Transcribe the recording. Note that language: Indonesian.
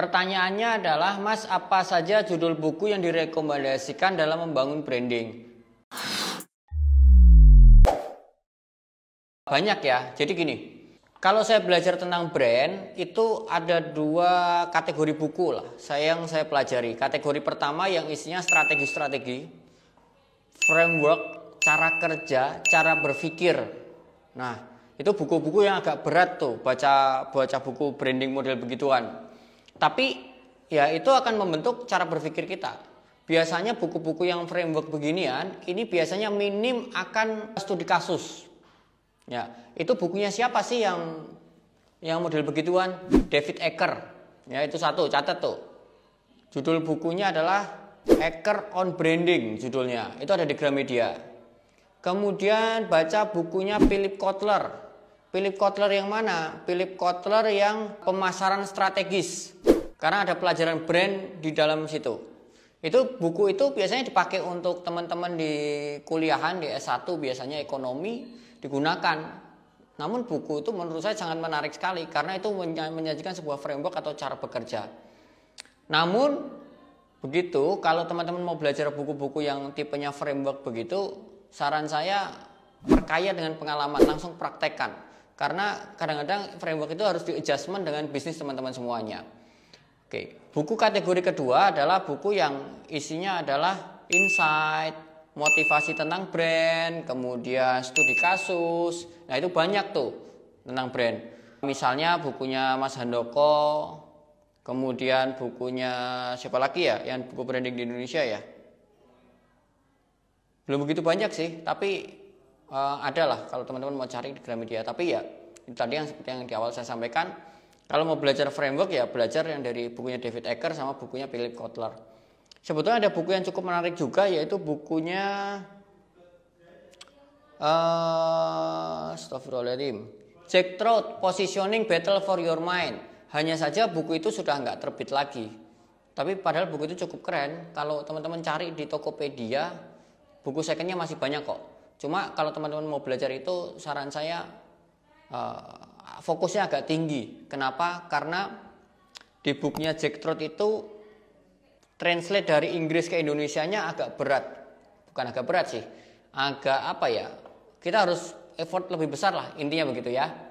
Pertanyaannya adalah, Mas, apa saja judul buku yang direkomendasikan dalam membangun branding? Banyak ya, jadi gini. Kalau saya belajar tentang brand, itu ada dua kategori buku lah. Saya yang saya pelajari. Kategori pertama yang isinya strategi-strategi, framework, cara kerja, cara berpikir. Nah, itu buku-buku yang agak berat tuh baca baca buku branding model begituan. Tapi ya itu akan membentuk cara berpikir kita. Biasanya buku-buku yang framework beginian, ini biasanya minim akan studi kasus. Ya, itu bukunya siapa sih yang yang model begituan? David Ecker. Ya, itu satu, catat tuh. Judul bukunya adalah Ecker on Branding judulnya. Itu ada di Gramedia. Kemudian baca bukunya Philip Kotler. Philip Kotler yang mana? Philip Kotler yang pemasaran strategis. Karena ada pelajaran brand di dalam situ. Itu buku itu biasanya dipakai untuk teman-teman di kuliahan di S1 biasanya ekonomi digunakan. Namun buku itu menurut saya sangat menarik sekali karena itu menyajikan sebuah framework atau cara bekerja. Namun begitu kalau teman-teman mau belajar buku-buku yang tipenya framework begitu, saran saya perkaya dengan pengalaman, langsung praktekkan. Karena kadang-kadang framework itu harus di adjustment dengan bisnis teman-teman semuanya. Oke, buku kategori kedua adalah buku yang isinya adalah insight, motivasi tentang brand, kemudian studi kasus. Nah, itu banyak tuh tentang brand. Misalnya bukunya Mas Handoko, kemudian bukunya siapa lagi ya yang buku branding di Indonesia ya? Belum begitu banyak sih, tapi uh, ada lah kalau teman-teman mau cari di Gramedia. Tapi ya itu tadi yang seperti yang di awal saya sampaikan, kalau mau belajar framework ya belajar yang dari bukunya David Ecker sama bukunya Philip Kotler. Sebetulnya ada buku yang cukup menarik juga yaitu bukunya uh, Astagfirullahaladzim Jack Trout Positioning Battle for Your Mind. Hanya saja buku itu sudah nggak terbit lagi. Tapi padahal buku itu cukup keren. Kalau teman-teman cari di Tokopedia, buku secondnya masih banyak kok. Cuma kalau teman-teman mau belajar itu saran saya uh, fokusnya agak tinggi. Kenapa? Karena di bukunya Jack Trot itu translate dari Inggris ke Indonesia-nya agak berat. Bukan agak berat sih, agak apa ya? Kita harus effort lebih besar lah intinya begitu ya.